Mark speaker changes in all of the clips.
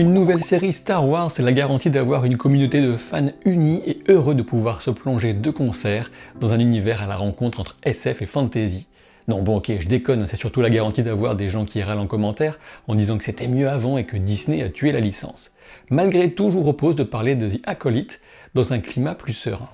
Speaker 1: Une nouvelle série Star Wars, c'est la garantie d'avoir une communauté de fans unis et heureux de pouvoir se plonger de concert dans un univers à la rencontre entre SF et fantasy. Non, bon, ok, je déconne, c'est surtout la garantie d'avoir des gens qui râlent en commentaire en disant que c'était mieux avant et que Disney a tué la licence. Malgré tout, je vous propose de parler de The Acolyte dans un climat plus serein.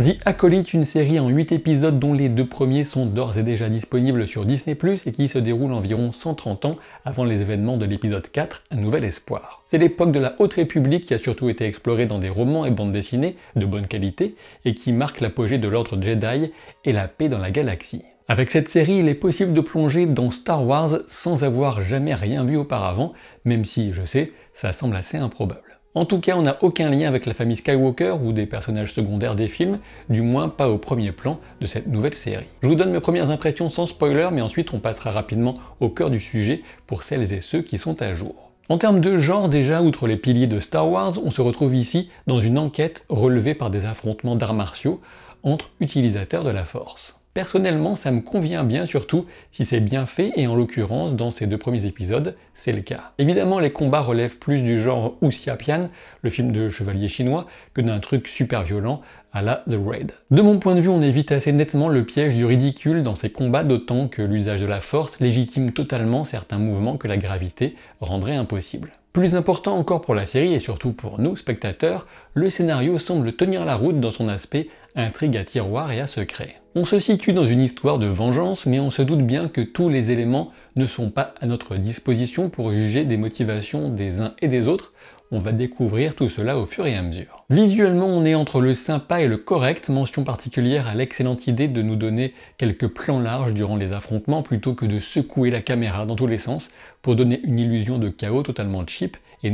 Speaker 1: The Acolyte, une série en 8 épisodes dont les deux premiers sont d'ores et déjà disponibles sur Disney ⁇ et qui se déroule environ 130 ans avant les événements de l'épisode 4, Un Nouvel Espoir. C'est l'époque de la Haute République qui a surtout été explorée dans des romans et bandes dessinées de bonne qualité, et qui marque l'apogée de l'ordre Jedi et la paix dans la galaxie. Avec cette série, il est possible de plonger dans Star Wars sans avoir jamais rien vu auparavant, même si, je sais, ça semble assez improbable. En tout cas, on n'a aucun lien avec la famille Skywalker ou des personnages secondaires des films, du moins pas au premier plan de cette nouvelle série. Je vous donne mes premières impressions sans spoiler, mais ensuite on passera rapidement au cœur du sujet pour celles et ceux qui sont à jour. En termes de genre, déjà, outre les piliers de Star Wars, on se retrouve ici dans une enquête relevée par des affrontements d'arts martiaux entre utilisateurs de la Force. Personnellement, ça me convient bien, surtout si c'est bien fait, et en l'occurrence, dans ces deux premiers épisodes, c'est le cas. Évidemment, les combats relèvent plus du genre Wuxia Pian, le film de chevalier chinois, que d'un truc super violent à la The Raid. De mon point de vue, on évite assez nettement le piège du ridicule dans ces combats, d'autant que l'usage de la force légitime totalement certains mouvements que la gravité rendrait impossible. Plus important encore pour la série et surtout pour nous, spectateurs, le scénario semble tenir la route dans son aspect intrigue à tiroir et à secret. On se situe dans une histoire de vengeance, mais on se doute bien que tous les éléments ne sont pas à notre disposition pour juger des motivations des uns et des autres, on va découvrir tout cela au fur et à mesure. Visuellement, on est entre le sympa et le correct, mention particulière à l'excellente idée de nous donner quelques plans larges durant les affrontements plutôt que de secouer la caméra dans tous les sens pour donner une illusion de chaos totalement cheap et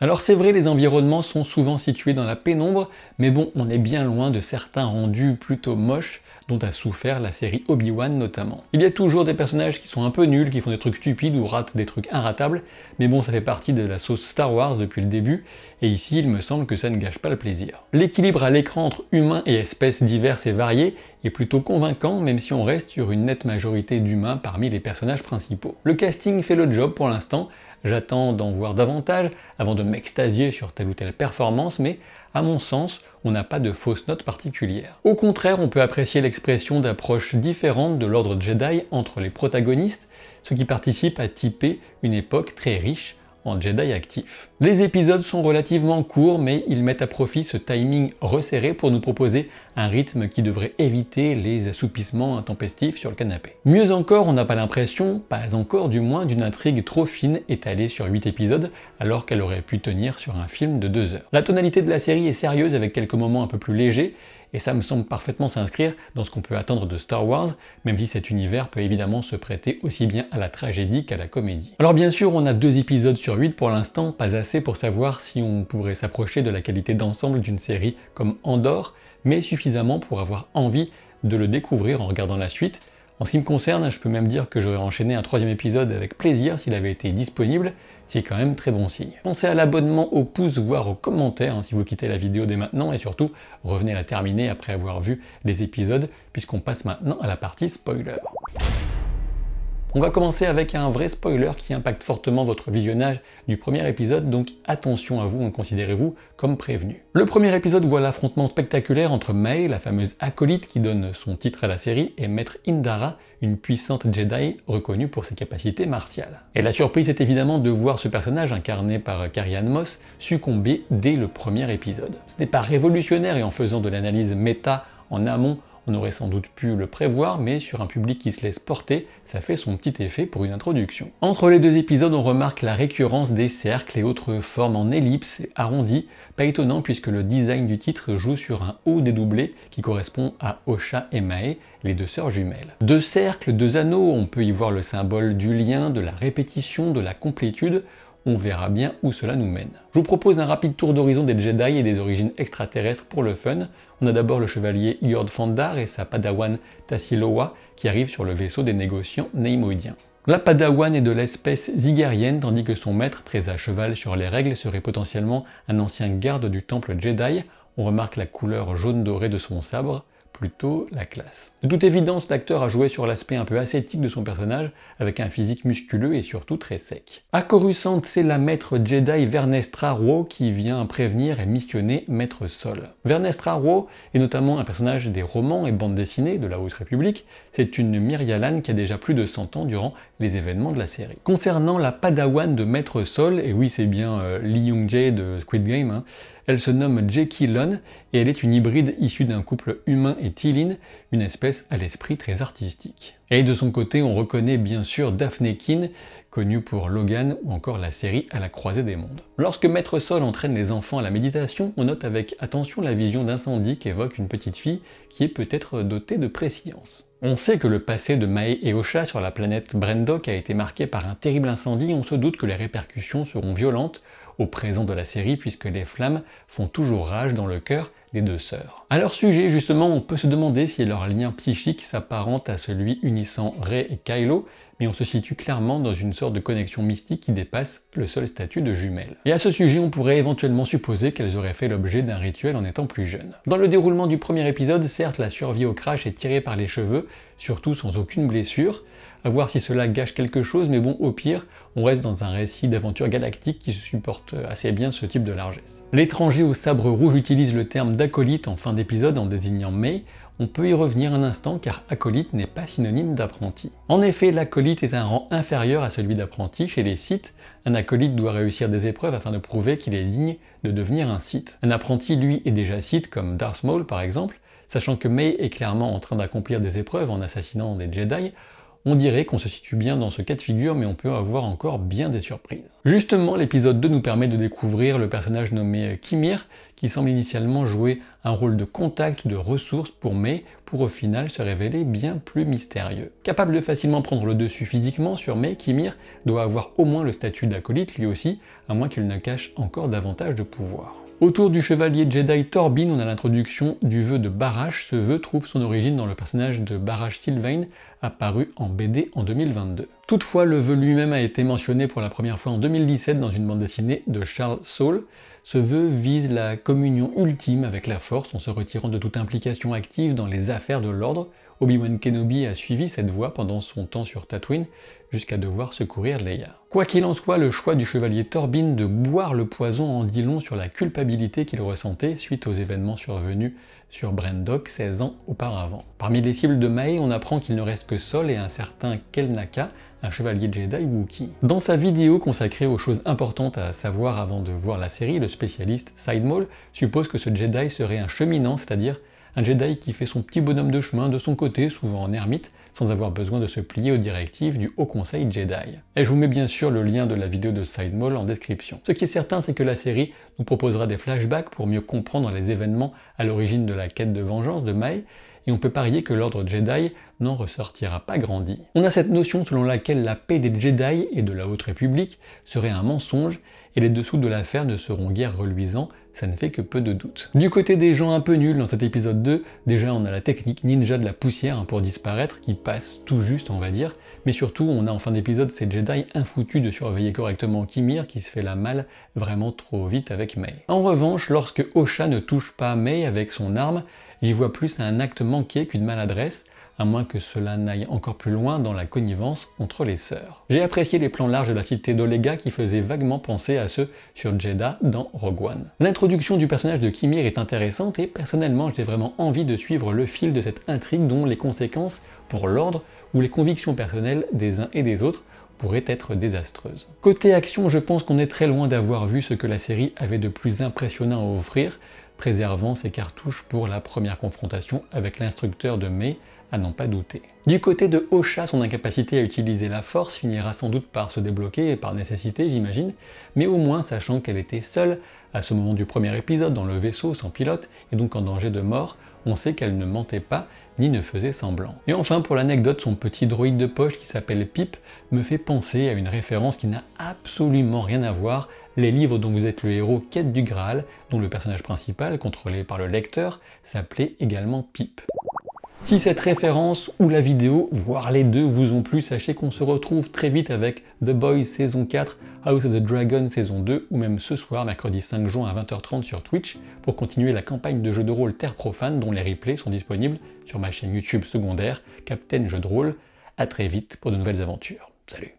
Speaker 1: Alors c'est vrai, les environnements sont souvent situés dans la pénombre, mais bon, on est bien loin de certains rendus plutôt moches dont a souffert la série Obi-Wan notamment. Il y a toujours des personnages qui sont un peu nuls, qui font des trucs stupides ou ratent des trucs inratables, mais bon, ça fait partie de la sauce Star Wars depuis le début, et ici, il me semble que ça ne gâche pas le plaisir. L'équilibre à l'écran entre humains et espèces diverses et variées est plutôt convaincant, même si on reste sur une nette majorité d'humains parmi les personnages principaux. Le casting fait le job pour l'instant, J'attends d'en voir davantage avant de m'extasier sur telle ou telle performance, mais à mon sens, on n'a pas de fausse note particulière. Au contraire, on peut apprécier l'expression d'approches différentes de l'ordre Jedi entre les protagonistes, ce qui participe à typer une époque très riche en Jedi actif. Les épisodes sont relativement courts, mais ils mettent à profit ce timing resserré pour nous proposer un rythme qui devrait éviter les assoupissements intempestifs sur le canapé. Mieux encore, on n'a pas l'impression, pas encore du moins, d'une intrigue trop fine étalée sur 8 épisodes, alors qu'elle aurait pu tenir sur un film de 2 heures. La tonalité de la série est sérieuse avec quelques moments un peu plus légers, et ça me semble parfaitement s'inscrire dans ce qu'on peut attendre de Star Wars, même si cet univers peut évidemment se prêter aussi bien à la tragédie qu'à la comédie. Alors bien sûr, on a deux épisodes sur huit pour l'instant, pas assez pour savoir si on pourrait s'approcher de la qualité d'ensemble d'une série comme Andorre, mais suffisamment pour avoir envie de le découvrir en regardant la suite, en ce qui me concerne, je peux même dire que j'aurais enchaîné un troisième épisode avec plaisir s'il avait été disponible, c'est quand même très bon signe. Pensez à l'abonnement au pouce, voire au commentaire hein, si vous quittez la vidéo dès maintenant, et surtout, revenez la terminer après avoir vu les épisodes, puisqu'on passe maintenant à la partie spoiler. On va commencer avec un vrai spoiler qui impacte fortement votre visionnage du premier épisode, donc attention à vous, considérez-vous comme prévenu. Le premier épisode voit l'affrontement spectaculaire entre Mei, la fameuse acolyte qui donne son titre à la série, et Maître Indara, une puissante Jedi reconnue pour ses capacités martiales. Et la surprise est évidemment de voir ce personnage, incarné par carrie Moss, succomber dès le premier épisode. Ce n'est pas révolutionnaire et en faisant de l'analyse méta en amont on aurait sans doute pu le prévoir, mais sur un public qui se laisse porter, ça fait son petit effet pour une introduction. Entre les deux épisodes, on remarque la récurrence des cercles et autres formes en ellipse et arrondies, pas étonnant puisque le design du titre joue sur un haut dédoublé qui correspond à Osha et Mae, les deux sœurs jumelles. Deux cercles, deux anneaux, on peut y voir le symbole du lien, de la répétition, de la complétude, on verra bien où cela nous mène. Je vous propose un rapide tour d'horizon des Jedi et des origines extraterrestres pour le fun. On a d'abord le chevalier Yord Fandar et sa padawan Tassiloa qui arrivent sur le vaisseau des négociants Neimoidiens. La padawan est de l'espèce zigarienne tandis que son maître, très à cheval sur les règles, serait potentiellement un ancien garde du temple Jedi. On remarque la couleur jaune dorée de son sabre plutôt la classe. De toute évidence, l'acteur a joué sur l'aspect un peu ascétique de son personnage, avec un physique musculeux et surtout très sec. À c'est la maître Jedi Vernestra Rho, qui vient prévenir et missionner Maître Sol. Vernestra Rho est notamment un personnage des romans et bandes dessinées de la Haute République, c'est une Myrialan qui a déjà plus de 100 ans durant les événements de la série. Concernant la Padawan de Maître Sol, et oui c'est bien euh, Lee Young-jae de Squid Game, hein, elle se nomme Jackie Lon et elle est une hybride issue d'un couple humain et Tilin, une espèce à l'esprit très artistique. Et de son côté, on reconnaît bien sûr Daphne Keane, connue pour Logan ou encore la série À la croisée des mondes. Lorsque Maître Sol entraîne les enfants à la méditation, on note avec attention la vision d'incendie qu'évoque une petite fille qui est peut-être dotée de préscience. On sait que le passé de Mae et Osha sur la planète Brendok a été marqué par un terrible incendie, on se doute que les répercussions seront violentes, au présent de la série puisque les flammes font toujours rage dans le cœur des deux sœurs. À leur sujet, justement, on peut se demander si leur lien psychique s'apparente à celui unissant Rey et Kylo, mais on se situe clairement dans une sorte de connexion mystique qui dépasse le seul statut de jumelles. Et à ce sujet, on pourrait éventuellement supposer qu'elles auraient fait l'objet d'un rituel en étant plus jeunes. Dans le déroulement du premier épisode, certes, la survie au crash est tirée par les cheveux, surtout sans aucune blessure, à voir si cela gâche quelque chose, mais bon, au pire, on reste dans un récit d'aventure galactique qui supporte euh, assez bien ce type de largesse. L'étranger au sabre rouge utilise le terme d'acolyte en fin d'épisode en désignant May, on peut y revenir un instant car acolyte n'est pas synonyme d'apprenti. En effet, l'acolyte est un rang inférieur à celui d'apprenti chez les Sith. Un acolyte doit réussir des épreuves afin de prouver qu'il est digne de devenir un Sith. Un apprenti, lui, est déjà Sith, comme Darth Maul par exemple. Sachant que May est clairement en train d'accomplir des épreuves en assassinant des Jedi, on dirait qu'on se situe bien dans ce cas de figure, mais on peut avoir encore bien des surprises. Justement, l'épisode 2 nous permet de découvrir le personnage nommé Kimir, qui semble initialement jouer un rôle de contact, de ressource pour May, pour au final se révéler bien plus mystérieux. Capable de facilement prendre le dessus physiquement sur May, Kimir doit avoir au moins le statut d'acolyte lui aussi, à moins qu'il ne cache encore davantage de pouvoir. Autour du chevalier Jedi Torbin, on a l'introduction du vœu de Barash. Ce vœu trouve son origine dans le personnage de Barash Sylvain, apparu en BD en 2022. Toutefois, le vœu lui-même a été mentionné pour la première fois en 2017 dans une bande dessinée de Charles Saul. Ce vœu vise la communion ultime avec la force en se retirant de toute implication active dans les affaires de l'ordre. Obi-Wan Kenobi a suivi cette voie pendant son temps sur Tatooine jusqu'à devoir secourir Leia. Quoi qu'il en soit, le choix du chevalier Torbin de boire le poison en dit long sur la culpabilité qu'il ressentait suite aux événements survenus sur Brendock 16 ans auparavant. Parmi les cibles de Mae, on apprend qu'il ne reste que Sol et un certain Kelnaka, un chevalier Jedi Wookiee. Dans sa vidéo consacrée aux choses importantes à savoir avant de voir la série, le spécialiste Sidemall suppose que ce Jedi serait un cheminant, c'est-à-dire un Jedi qui fait son petit bonhomme de chemin de son côté, souvent en ermite, sans avoir besoin de se plier aux directives du Haut Conseil Jedi. Et je vous mets bien sûr le lien de la vidéo de Sidemall en description. Ce qui est certain, c'est que la série nous proposera des flashbacks pour mieux comprendre les événements à l'origine de la quête de vengeance de Mai, et on peut parier que l'ordre Jedi n'en ressortira pas grandi. On a cette notion selon laquelle la paix des Jedi et de la Haute République serait un mensonge, et les dessous de l'affaire ne seront guère reluisants, ça ne fait que peu de doute. Du côté des gens un peu nuls dans cet épisode 2, déjà on a la technique ninja de la poussière hein, pour disparaître, qui passe tout juste on va dire, mais surtout on a en fin d'épisode ces Jedi infoutus de surveiller correctement Kimir qui se fait la malle vraiment trop vite avec Mei. En revanche, lorsque Osha ne touche pas Mei avec son arme, J'y vois plus un acte manqué qu'une maladresse, à moins que cela n'aille encore plus loin dans la connivence entre les sœurs. J'ai apprécié les plans larges de la cité d'Olega qui faisaient vaguement penser à ceux sur Jeddah dans Rogue One. L'introduction du personnage de Kimir est intéressante et personnellement j'ai vraiment envie de suivre le fil de cette intrigue dont les conséquences pour l'ordre ou les convictions personnelles des uns et des autres pourraient être désastreuses. Côté action, je pense qu'on est très loin d'avoir vu ce que la série avait de plus impressionnant à offrir, préservant ses cartouches pour la première confrontation avec l'instructeur de May à n'en pas douter. Du côté de Osha, son incapacité à utiliser la force finira sans doute par se débloquer et par nécessité, j'imagine, mais au moins sachant qu'elle était seule à ce moment du premier épisode dans le vaisseau sans pilote et donc en danger de mort, on sait qu'elle ne mentait pas ni ne faisait semblant. Et enfin, pour l'anecdote, son petit droïde de poche qui s'appelle Pip me fait penser à une référence qui n'a absolument rien à voir les livres dont vous êtes le héros Quête du Graal, dont le personnage principal, contrôlé par le lecteur, s'appelait également Pip. Si cette référence ou la vidéo, voire les deux, vous ont plu, sachez qu'on se retrouve très vite avec The Boys saison 4, House of the Dragon saison 2, ou même ce soir, mercredi 5 juin à 20h30 sur Twitch, pour continuer la campagne de jeux de rôle Terre Profane, dont les replays sont disponibles sur ma chaîne YouTube secondaire, Captain Jeu de rôle. A très vite pour de nouvelles aventures. Salut